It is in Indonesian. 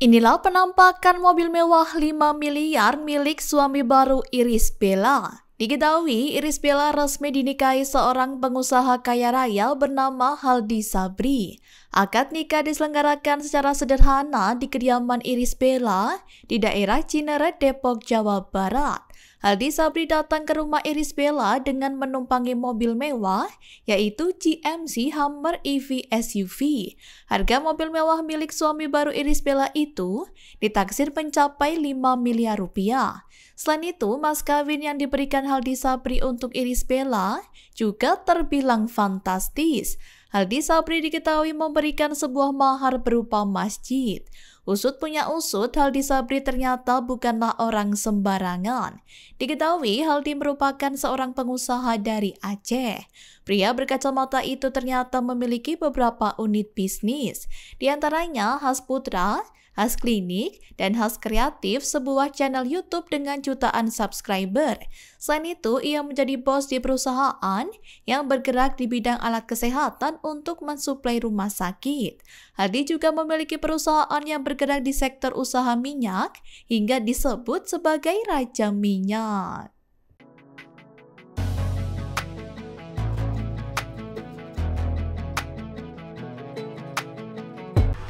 Inilah penampakan mobil mewah 5 miliar milik suami baru Iris Bella. Diketahui, Iris Bella resmi dinikahi seorang pengusaha kaya raya bernama Haldi Sabri. Akad nikah diselenggarakan secara sederhana di kediaman Iris Bella di daerah Cinere, Depok, Jawa Barat. Hadi Sabri datang ke rumah Iris Bella dengan menumpangi mobil mewah, yaitu GMC Hummer EV SUV. Harga mobil mewah milik suami baru Iris Bella itu ditaksir mencapai 5 miliar rupiah. Selain itu, mas kawin yang diberikan Haldi Sabri untuk Iris Bella juga terbilang fantastis. Aldi Sabri diketahui memberikan sebuah mahar berupa masjid. Usut punya usut, Haldi Sabri ternyata bukanlah orang sembarangan. Diketahui Haldi merupakan seorang pengusaha dari Aceh. Pria berkacamata itu ternyata memiliki beberapa unit bisnis, di antaranya Has Putra, Has Klinik dan Has Kreatif sebuah channel YouTube dengan jutaan subscriber. Selain itu, ia menjadi bos di perusahaan yang bergerak di bidang alat kesehatan untuk mensuplai rumah sakit. Hadi juga memiliki perusahaan yang bergerak di sektor usaha minyak hingga disebut sebagai Raja Minyak.